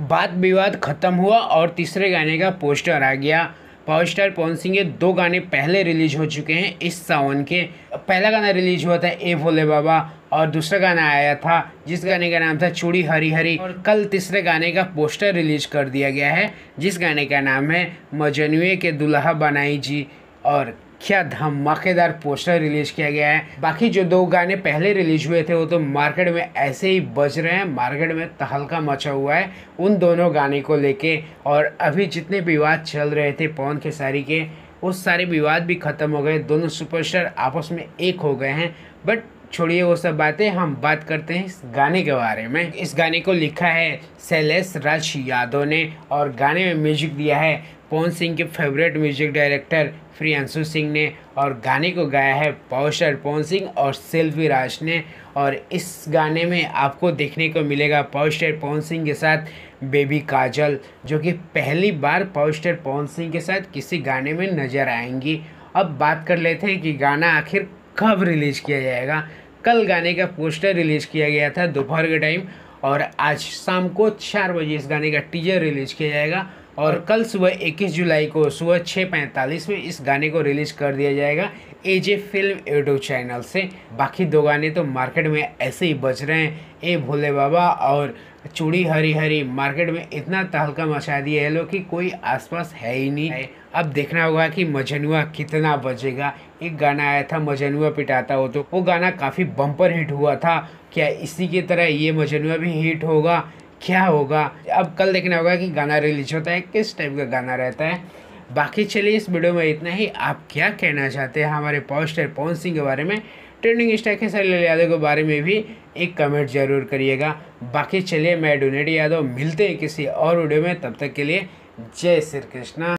बात विवाद खत्म हुआ और तीसरे गाने का पोस्टर आ गया पावर स्टार पवन सिंह के दो गाने पहले रिलीज हो चुके हैं इस सावन के पहला गाना रिलीज हुआ था ए भोले बाबा और दूसरा गाना आया था जिस गाने का नाम था चूड़ी हरी हरी और कल तीसरे गाने का पोस्टर रिलीज कर दिया गया है जिस गाने का नाम है मजनुए के दुल्हा बनाई जी और क्या धमाकेदार पोस्टर रिलीज किया गया है बाकी जो दो गाने पहले रिलीज हुए थे वो तो मार्केट में ऐसे ही बज रहे हैं मार्केट में तहलका मचा हुआ है उन दोनों गाने को लेके और अभी जितने विवाद चल रहे थे पवन खेसारी के वो सारे विवाद भी ख़त्म हो गए दोनों सुपरस्टार आपस में एक हो गए हैं बट छोड़िए वो सब बातें हम बात करते हैं इस गाने के बारे में इस गाने को लिखा है शैलेश राज यादव ने और गाने में म्यूजिक दिया है पवन सिंह के favourite music director Priyanshu Singh ने और गाने को गाया है पावशर पवन सिंह और सेल्फी राज ने और इस गाने में आपको देखने को मिलेगा पावशर पवन सिंह के साथ बेबी काजल जो कि पहली बार पावशर पवन सिंह के साथ किसी गाने में नजर नज़र आएंगी अब बात कर लेते हैं कि गाना आखिर कब रिलीज़ किया जाएगा कल गाने का पोस्टर रिलीज़ किया गया था दोपहर के टाइम और आज शाम को चार बजे इस गाने का टीजर रिलीज़ किया जाएगा और कल सुबह 21 जुलाई को सुबह छः पैंतालीस में इस गाने को रिलीज कर दिया जाएगा A J film YouTube channel से बाकी दो गाने तो मार्केट में ऐसे ही बज रहे हैं ए भोले बाबा और चूड़ी हरी हरी मार्केट में इतना तहलका मचा दिया है लोग कि कोई आसपास है ही नहीं है। अब देखना होगा कि मजनुआ कितना बजेगा एक गाना आया था मजनुआ पिटाता हो तो वो गाना काफ़ी बम्पर हिट हुआ था क्या इसी की तरह ये मजनुआ भी हिट होगा क्या होगा अब कल देखना होगा कि गाना रिलीज होता है किस टाइप का गाना रहता है बाकी चलिए इस वीडियो में इतना ही आप क्या कहना चाहते हैं हमारे पॉस्टर पवन सिंह के बारे में ट्रेंडिंग के खेसर लाल यादव के बारे में भी एक कमेंट जरूर करिएगा बाकी चलिए मैं डोनेट यादव मिलते हैं किसी और वीडियो में तब तक के लिए जय श्री कृष्णा